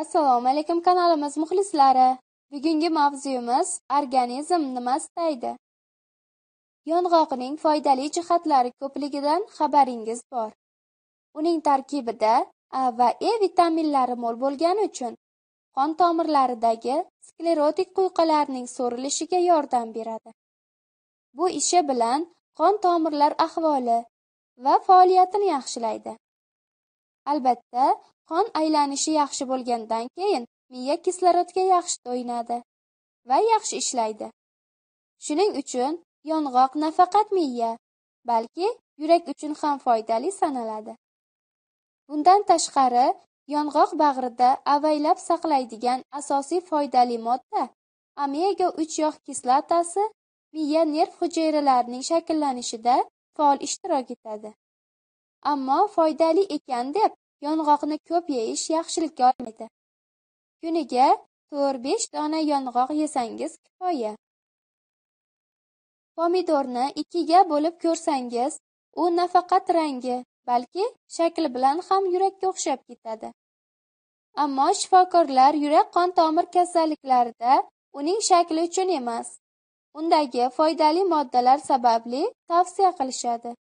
Assalomu alaykum kanalimiz muxlislari. Bugungi mavzuyimiz organizm nima istaydi? Yong'oqning foydali jihatlari ko'pligidan xabaringiz bor. Uning tarkibida A va E vitaminlari mo'l bo'lgani uchun qon tomirlaridagi sklerotik quyqalarning so'rilishiga yordam beradi. Bu ishi bilan qon tomirlar ahvoli va faoliyatini yaxshilaydi. Albatta, qon aylanishi yaxshi bo'lgandan keyin miya kislorodga yaxshi to'yinadi va yaxshi ishlaydi. Shuning uchun yong'oq nafaqat miya, balki yurak uchun ham foydali sanaladi. Bundan tashqari, yong'oq bag'rida avaylab saqlaydigan asosiy foydali modda omega-3 yog' kislotasi miya nerv hujayralarining shakllanishida faol ishtirok etadi. Ammo foydali ekan deb Yong'oqni ko'p yeyish yaxshilikka olmaydi. Kuniga 4-5 dona yong'oq yesangiz kifoya. Pomidorni ikkiga bo'lib ko'rsangiz, u nafaqat rangi, balki shakli bilan ham yurakka o'xshab ketadi. Ammo shifokorlar yurak-qon tomir kasalliklarida uning shakli uchun emas, undagi foydali moddalar sababli tavsiya qilishadi.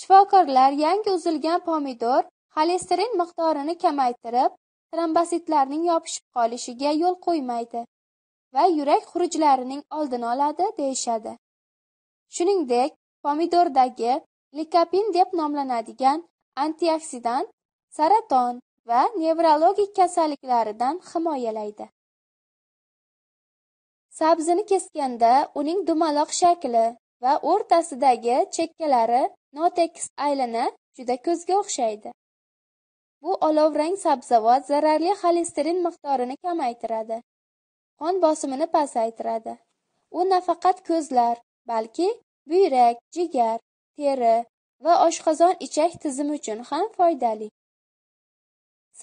Shifokorlar yangi uzilgan pomidor Xolesterin miqdorini kamaytirib, trombositlarning yopishib qolishiga yo'l qo'ymaydi va yurak xurujlarining oldini oladi, deyshadi. Shuningdek, pomidordagi likopin deb nomlanadigan antioksidant saraton va nevrologik kasalliklaridan himoyalaydi. Sabzini kesganda uning dumaloq shakli va o'rtasidagi chekkalari notekis aylana juda ko'zga o'xshaydi. Bu olovrang sabzavot zararli xolesterin miqdorini kamaytiradi, qon bosimini pasaytiradi. U nafaqat ko'zlar, balki buyrak, jigar, teri va oshqozon-ichak tizimi uchun ham foydali.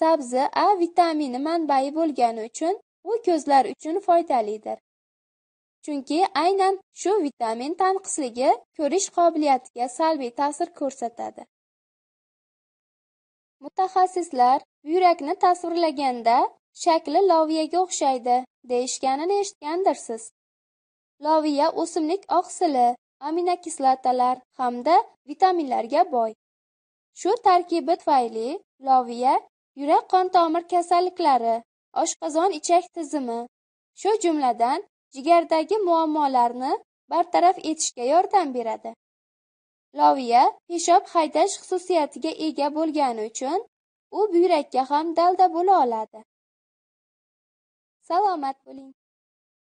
Sabzi A vitamini manbai bo'lgani uchun u ko'zlar uchun foydalidir. Chunki aynan shu vitamin tanqisligi ko'rish qobiliyatiga salbiy ta'sir ko'rsatadi. Mutaxassislar buyrakni tasvirlaganda shakli loviyaga o'xshaydi, deyishganini eshitgandirsiz. Loviya o'simlik oqsili, aminokislotalar hamda vitaminlarga boy. Shu tarkibi tufayli loviya yurak-qon-tomir kasalliklari, oshqozon-ichak tizimi, shu jumladan, jigardagi muammolarni bartaraf etishga yordam beradi. Loviya peshob haydash xususiyatiga ega bo'lgani uchun u buyrakka ham dalda bo'la oladi. Salomat bo'ling!